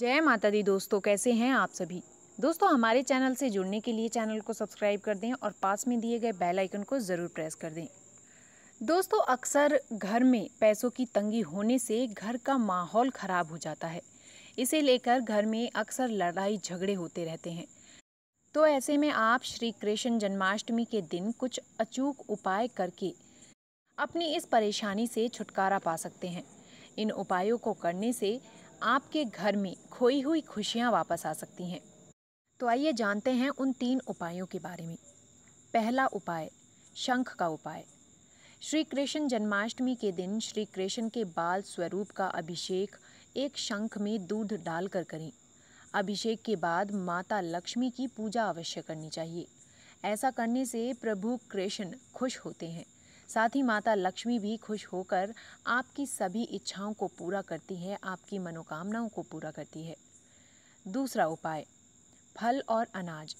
जय माता दी दोस्तों कैसे हैं आप सभी दोस्तों हमारे चैनल से जुड़ने के लिए चैनल को सब्सक्राइब कर दें और पास में दिए गए बेल आइकन को ज़रूर प्रेस कर दें दोस्तों अक्सर घर में पैसों की तंगी होने से घर का माहौल ख़राब हो जाता है इसे लेकर घर में अक्सर लड़ाई झगड़े होते रहते हैं तो ऐसे में आप श्री कृष्ण जन्माष्टमी के दिन कुछ अचूक उपाय करके अपनी इस परेशानी से छुटकारा पा सकते हैं इन उपायों को करने से आपके घर में खोई हुई खुशियाँ वापस आ सकती हैं तो आइए जानते हैं उन तीन उपायों के बारे में पहला उपाय शंख का उपाय श्री कृष्ण जन्माष्टमी के दिन श्री कृष्ण के बाल स्वरूप का अभिषेक एक शंख में दूध डालकर करें अभिषेक के बाद माता लक्ष्मी की पूजा अवश्य करनी चाहिए ऐसा करने से प्रभु कृष्ण खुश होते हैं साथ ही माता लक्ष्मी भी खुश होकर आपकी सभी इच्छाओं को पूरा करती है आपकी मनोकामनाओं को पूरा करती है दूसरा उपाय फल और अनाज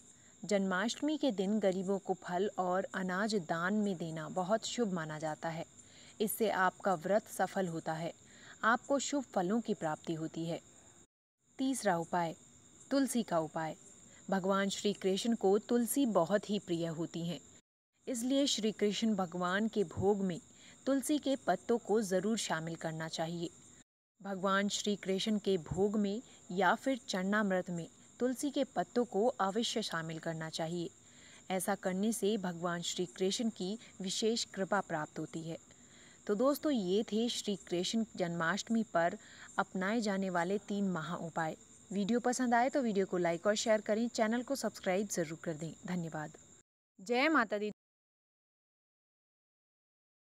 जन्माष्टमी के दिन गरीबों को फल और अनाज दान में देना बहुत शुभ माना जाता है इससे आपका व्रत सफल होता है आपको शुभ फलों की प्राप्ति होती है तीसरा उपाय तुलसी का उपाय भगवान श्री कृष्ण को तुलसी बहुत ही प्रिय होती हैं इसलिए श्री कृष्ण भगवान के भोग में तुलसी के पत्तों को ज़रूर शामिल करना चाहिए भगवान श्री कृष्ण के भोग में या फिर चरणामृत में तुलसी के पत्तों को अवश्य शामिल करना चाहिए ऐसा करने से भगवान श्री कृष्ण की विशेष कृपा प्राप्त होती है तो दोस्तों ये थे श्री कृष्ण जन्माष्टमी पर अपनाए जाने वाले तीन महा उपाय वीडियो पसंद आए तो वीडियो को लाइक और शेयर करें चैनल को सब्सक्राइब ज़रूर कर दें धन्यवाद जय माता दी